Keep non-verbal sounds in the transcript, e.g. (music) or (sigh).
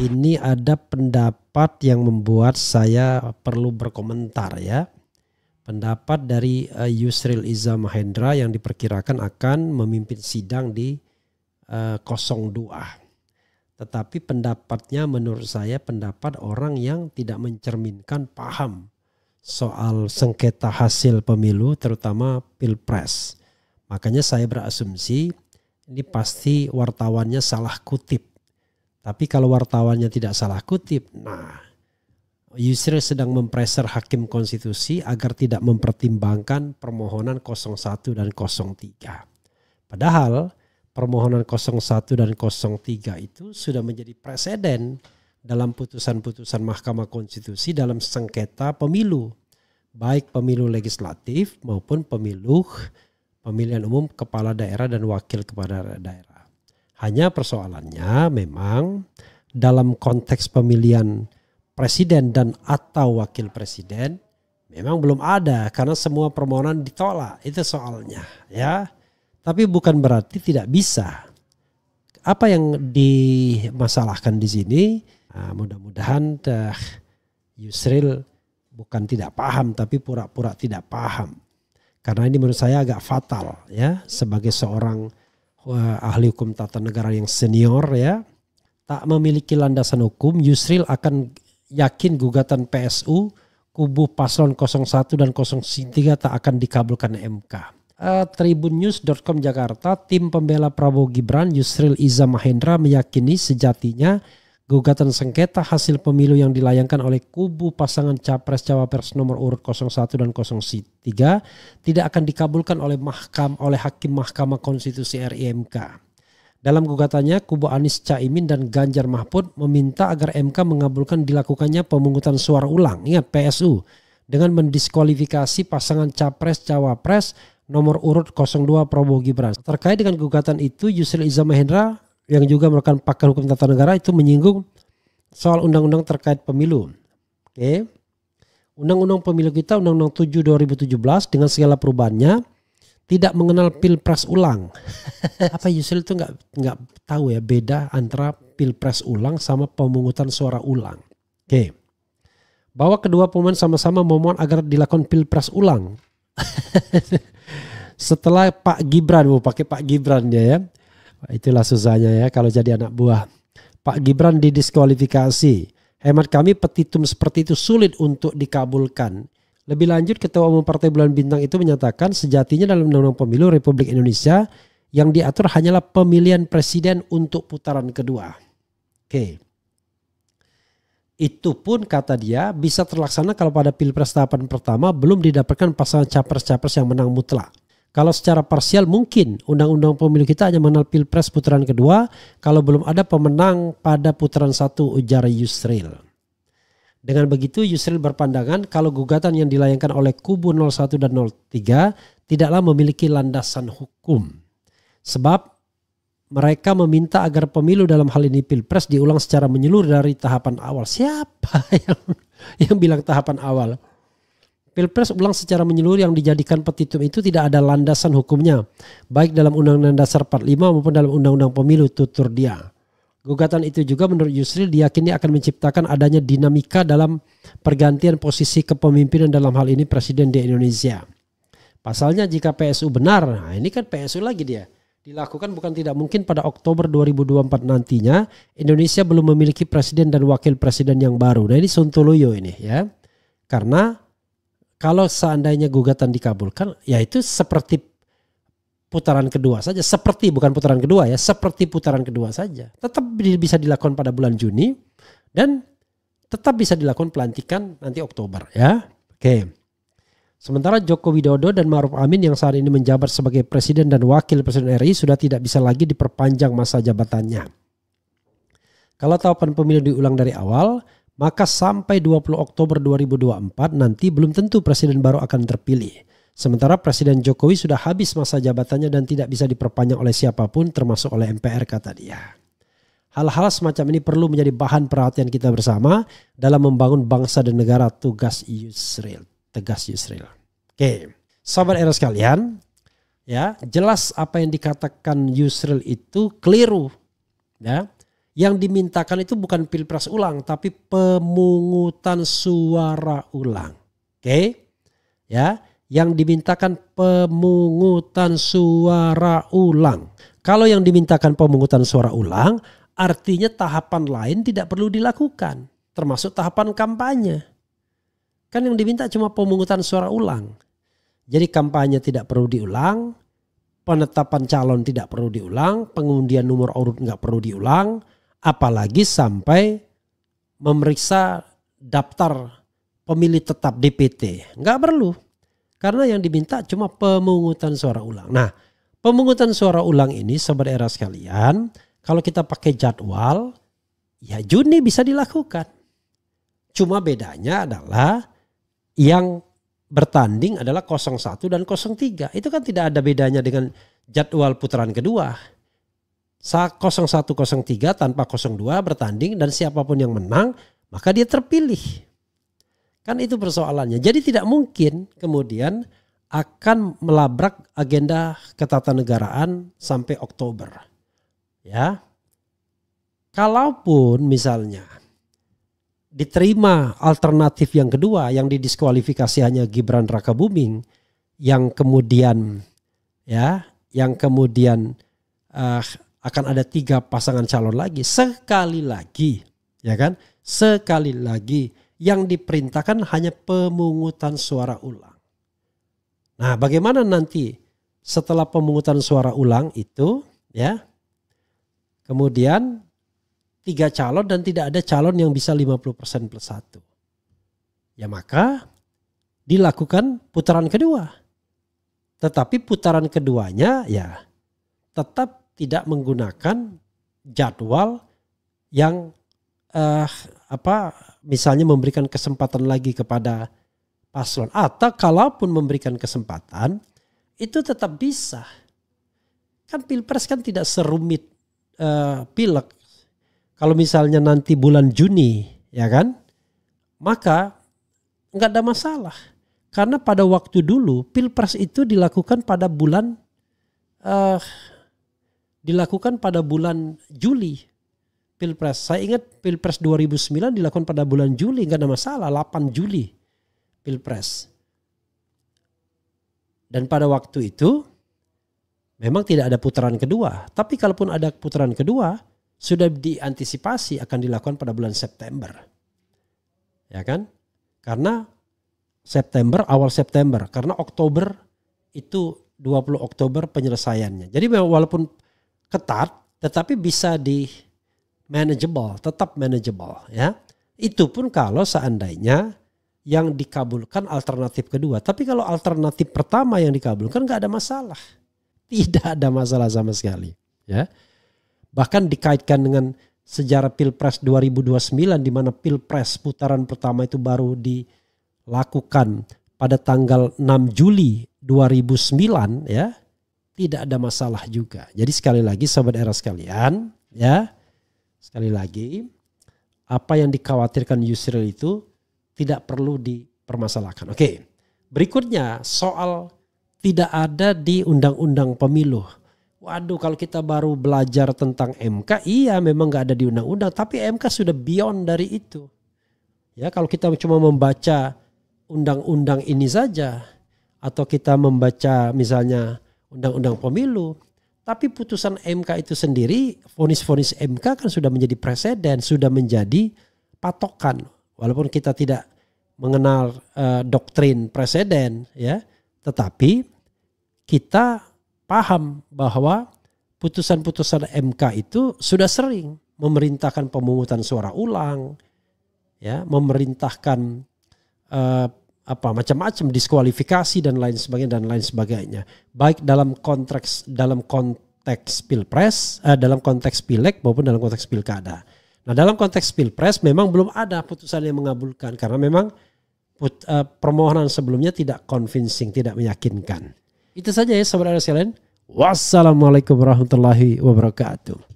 ini ada pendapat yang membuat saya perlu berkomentar ya. Pendapat dari uh, Yusril Iza Mahendra yang diperkirakan akan memimpin sidang di uh, eh, 02. Tetapi pendapatnya menurut saya pendapat orang yang tidak mencerminkan paham soal sengketa hasil pemilu terutama pilpres. Makanya saya berasumsi ini pasti wartawannya salah kutip tapi kalau wartawannya tidak salah kutip, nah Yusril sedang mempreser hakim konstitusi agar tidak mempertimbangkan permohonan 01 dan 03. Padahal permohonan 01 dan 03 itu sudah menjadi presiden dalam putusan-putusan Mahkamah Konstitusi dalam sengketa pemilu, baik pemilu legislatif maupun pemilu pemilihan umum kepala daerah dan wakil kepala daerah. Hanya persoalannya memang dalam konteks pemilihan presiden dan atau wakil presiden memang belum ada karena semua permohonan ditolak. Itu soalnya ya. Tapi bukan berarti tidak bisa. Apa yang dimasalahkan di sini nah, mudah-mudahan uh, Yusril bukan tidak paham tapi pura-pura tidak paham. Karena ini menurut saya agak fatal ya sebagai seorang ahli hukum tata negara yang senior ya tak memiliki landasan hukum, Yusril akan yakin gugatan PSU kubu paslon 01 dan 03 tak akan dikabulkan MK. Uh, eh, Tribunnews.com Jakarta, tim pembela Prabowo Gibran Yusril Iza Mahendra meyakini sejatinya gugatan sengketa hasil pemilu yang dilayangkan oleh kubu pasangan capres-cawapres nomor urut 01 dan 03 tidak akan dikabulkan oleh mahkam oleh hakim Mahkamah Konstitusi RI Dalam gugatannya, kubu Anies Caimin dan Ganjar Mahfud meminta agar MK mengabulkan dilakukannya pemungutan suara ulang, ingat PSU, dengan mendiskualifikasi pasangan capres-cawapres nomor urut 02 Prabowo Gibran. Terkait dengan gugatan itu, Yusril Iza Mahendra yang juga merupakan pakar hukum tata negara itu menyinggung soal undang-undang terkait pemilu. Oke. Undang-undang pemilu kita Undang-Undang 7 2017 dengan segala perubahannya tidak mengenal pilpres ulang. (laughs) Apa Yusril itu nggak nggak tahu ya beda antara pilpres ulang sama pemungutan suara ulang. Oke. Bahwa kedua pemohon sama-sama memohon agar dilakukan pilpres ulang. (laughs) Setelah Pak Gibran, mau pakai Pak Gibran ya Itulah susahnya ya kalau jadi anak buah. Pak Gibran didiskualifikasi. Hemat kami petitum seperti itu sulit untuk dikabulkan. Lebih lanjut, Ketua Umum Partai Bulan Bintang itu menyatakan sejatinya dalam Undang-Undang Pemilu Republik Indonesia yang diatur hanyalah pemilihan presiden untuk putaran kedua. Oke. Itu pun kata dia bisa terlaksana kalau pada pilpres tahapan pertama belum didapatkan pasangan capres-capres yang menang mutlak. Kalau secara parsial mungkin undang-undang pemilu kita hanya mengenal pilpres putaran kedua kalau belum ada pemenang pada putaran satu ujar Yusril. Dengan begitu Yusril berpandangan kalau gugatan yang dilayangkan oleh kubu 01 dan 03 tidaklah memiliki landasan hukum. Sebab mereka meminta agar pemilu dalam hal ini pilpres diulang secara menyeluruh dari tahapan awal. Siapa (laughs) yang yang bilang tahapan awal? Pilpres ulang secara menyeluruh yang dijadikan petitum itu tidak ada landasan hukumnya, baik dalam Undang-Undang Dasar 45 maupun dalam Undang-Undang Pemilu, tutur dia. Gugatan itu juga menurut Yusril diyakini akan menciptakan adanya dinamika dalam pergantian posisi kepemimpinan dalam hal ini presiden di Indonesia. Pasalnya jika PSU benar, nah ini kan PSU lagi dia, dilakukan bukan tidak mungkin pada Oktober 2024 nantinya Indonesia belum memiliki presiden dan wakil presiden yang baru. Nah ini sontoloyo ini ya. Karena kalau seandainya gugatan dikabulkan, ya itu seperti putaran kedua saja, seperti bukan putaran kedua ya, seperti putaran kedua saja. Tetap bisa dilakukan pada bulan Juni dan tetap bisa dilakukan pelantikan nanti Oktober ya. Oke. Sementara Joko Widodo dan Ma'ruf Amin yang saat ini menjabat sebagai presiden dan wakil presiden RI sudah tidak bisa lagi diperpanjang masa jabatannya. Kalau tahapan pemilu diulang dari awal, maka sampai 20 Oktober 2024 nanti belum tentu presiden baru akan terpilih. Sementara Presiden Jokowi sudah habis masa jabatannya dan tidak bisa diperpanjang oleh siapapun termasuk oleh MPR kata dia. Hal-hal semacam ini perlu menjadi bahan perhatian kita bersama dalam membangun bangsa dan negara tugas Yusril. Tegas Yusril. Oke, sahabat era sekalian, ya jelas apa yang dikatakan Yusril itu keliru. Ya, yang dimintakan itu bukan pilpres ulang, tapi pemungutan suara ulang. Oke, okay? ya, yang dimintakan pemungutan suara ulang. Kalau yang dimintakan pemungutan suara ulang, artinya tahapan lain tidak perlu dilakukan, termasuk tahapan kampanye. Kan yang diminta cuma pemungutan suara ulang. Jadi kampanye tidak perlu diulang, penetapan calon tidak perlu diulang, pengundian nomor urut nggak perlu diulang, apalagi sampai memeriksa daftar pemilih tetap DPT. Nggak perlu. Karena yang diminta cuma pemungutan suara ulang. Nah, pemungutan suara ulang ini sobat era sekalian, kalau kita pakai jadwal, ya Juni bisa dilakukan. Cuma bedanya adalah yang bertanding adalah 01 dan 03. Itu kan tidak ada bedanya dengan jadwal putaran kedua. 0103 tanpa 02 bertanding dan siapapun yang menang maka dia terpilih. Kan itu persoalannya. Jadi tidak mungkin kemudian akan melabrak agenda ketatanegaraan sampai Oktober. Ya. Kalaupun misalnya diterima alternatif yang kedua yang didiskualifikasi hanya Gibran Raka Buming yang kemudian ya, yang kemudian uh, akan ada tiga pasangan calon lagi sekali lagi ya kan sekali lagi yang diperintahkan hanya pemungutan suara ulang nah bagaimana nanti setelah pemungutan suara ulang itu ya kemudian tiga calon dan tidak ada calon yang bisa 50% plus satu ya maka dilakukan putaran kedua tetapi putaran keduanya ya tetap tidak menggunakan jadwal yang eh, apa misalnya memberikan kesempatan lagi kepada paslon atau kalaupun memberikan kesempatan itu tetap bisa kan pilpres kan tidak serumit uh, pilek kalau misalnya nanti bulan Juni ya kan maka nggak ada masalah karena pada waktu dulu pilpres itu dilakukan pada bulan uh, dilakukan pada bulan Juli pilpres. Saya ingat pilpres 2009 dilakukan pada bulan Juli, nggak ada masalah. 8 Juli pilpres. Dan pada waktu itu memang tidak ada putaran kedua. Tapi kalaupun ada putaran kedua, sudah diantisipasi akan dilakukan pada bulan September. Ya kan? Karena September, awal September. Karena Oktober itu 20 Oktober penyelesaiannya. Jadi walaupun ketat tetapi bisa di manageable, tetap manageable ya. Itu pun kalau seandainya yang dikabulkan alternatif kedua. Tapi kalau alternatif pertama yang dikabulkan nggak ada masalah. Tidak ada masalah sama sekali ya. Bahkan dikaitkan dengan sejarah Pilpres 2029 di mana Pilpres putaran pertama itu baru dilakukan pada tanggal 6 Juli 2009 ya tidak ada masalah juga. Jadi sekali lagi sobat era sekalian, ya. Sekali lagi, apa yang dikhawatirkan Yusril itu tidak perlu dipermasalahkan. Oke. Berikutnya soal tidak ada di undang-undang pemilu. Waduh kalau kita baru belajar tentang MK, iya memang nggak ada di undang-undang, tapi MK sudah beyond dari itu. Ya kalau kita cuma membaca undang-undang ini saja atau kita membaca misalnya undang-undang pemilu. Tapi putusan MK itu sendiri, fonis-fonis MK kan sudah menjadi presiden, sudah menjadi patokan. Walaupun kita tidak mengenal uh, doktrin presiden, ya, tetapi kita paham bahwa putusan-putusan MK itu sudah sering memerintahkan pemungutan suara ulang, ya, memerintahkan uh, apa macam-macam diskualifikasi dan lain sebagainya dan lain sebagainya baik dalam konteks dalam konteks pilpres eh, dalam konteks pileg maupun dalam konteks pilkada nah dalam konteks pilpres memang belum ada putusan yang mengabulkan karena memang put, eh, permohonan sebelumnya tidak convincing tidak meyakinkan itu saja ya saudara sekalian wassalamualaikum warahmatullahi wabarakatuh